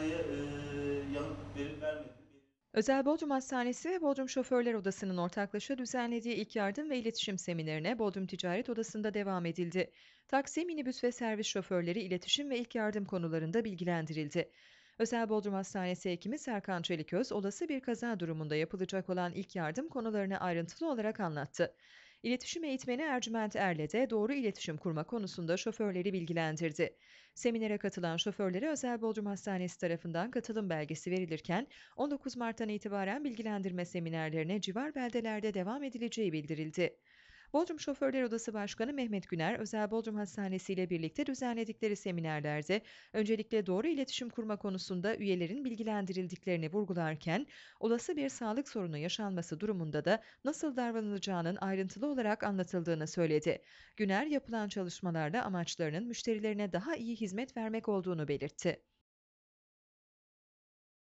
hastaya e, yanıt verip vermedi. Özel Bodrum Hastanesi ve Bodrum Şoförler Odası'nın ortaklaşa düzenlediği ilk yardım ve iletişim seminerine Bodrum Ticaret Odası'nda devam edildi. Taksi, minibüs ve servis şoförleri iletişim ve ilk yardım konularında bilgilendirildi. Özel Bodrum Hastanesi hekimi Serkan Çeliköz, olası bir kaza durumunda yapılacak olan ilk yardım konularını ayrıntılı olarak anlattı. İletişim eğitmeni Ercüment Erle de doğru iletişim kurma konusunda şoförleri bilgilendirdi. Seminere katılan şoförlere Özel Bodrum Hastanesi tarafından katılım belgesi verilirken 19 Mart'tan itibaren bilgilendirme seminerlerine civar beldelerde devam edileceği bildirildi. Bodrum Şoförler Odası Başkanı Mehmet Güner, Özel Bodrum Hastanesi ile birlikte düzenledikleri seminerlerde öncelikle doğru iletişim kurma konusunda üyelerin bilgilendirildiklerini vurgularken, olası bir sağlık sorunu yaşanması durumunda da nasıl davranılacağının ayrıntılı olarak anlatıldığını söyledi. Güner, yapılan çalışmalarda amaçlarının müşterilerine daha iyi hizmet vermek olduğunu belirtti.